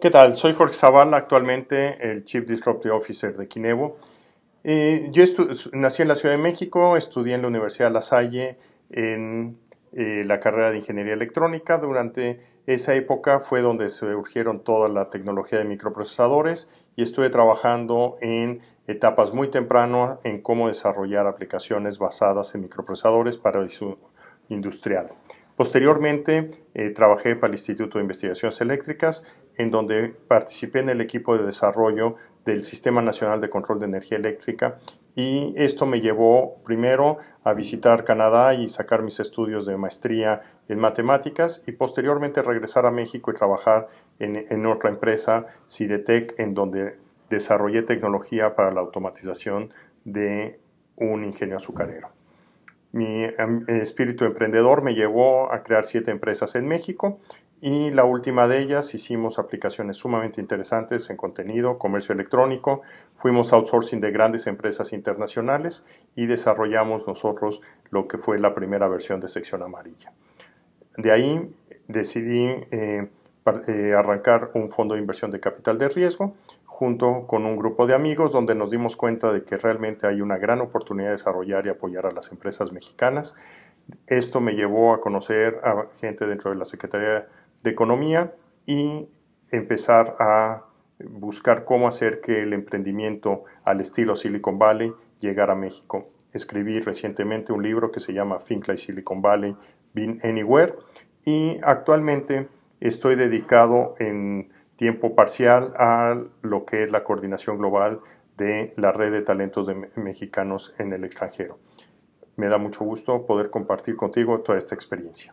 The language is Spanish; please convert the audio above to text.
¿Qué tal? Soy Jorge Zavala, actualmente el Chief Disruptive Officer de Kinevo. Eh, yo nací en la Ciudad de México, estudié en la Universidad de La Salle en eh, la carrera de Ingeniería Electrónica. Durante esa época fue donde surgieron toda la tecnología de microprocesadores y estuve trabajando en etapas muy tempranas en cómo desarrollar aplicaciones basadas en microprocesadores para el uso industrial. Posteriormente eh, trabajé para el Instituto de Investigaciones Eléctricas, en donde participé en el equipo de desarrollo del Sistema Nacional de Control de Energía Eléctrica y esto me llevó primero a visitar Canadá y sacar mis estudios de maestría en matemáticas y posteriormente regresar a México y trabajar en, en otra empresa, Cidetec, en donde desarrollé tecnología para la automatización de un ingenio azucarero. Mi em, espíritu emprendedor me llevó a crear siete empresas en México y la última de ellas hicimos aplicaciones sumamente interesantes en contenido, comercio electrónico, fuimos outsourcing de grandes empresas internacionales y desarrollamos nosotros lo que fue la primera versión de sección amarilla. De ahí decidí eh, eh, arrancar un fondo de inversión de capital de riesgo junto con un grupo de amigos donde nos dimos cuenta de que realmente hay una gran oportunidad de desarrollar y apoyar a las empresas mexicanas. Esto me llevó a conocer a gente dentro de la Secretaría de Economía y empezar a buscar cómo hacer que el emprendimiento al estilo Silicon Valley llegara a México. Escribí recientemente un libro que se llama Fincla y Silicon Valley, Been Anywhere, y actualmente estoy dedicado en tiempo parcial a lo que es la coordinación global de la red de talentos de mexicanos en el extranjero. Me da mucho gusto poder compartir contigo toda esta experiencia.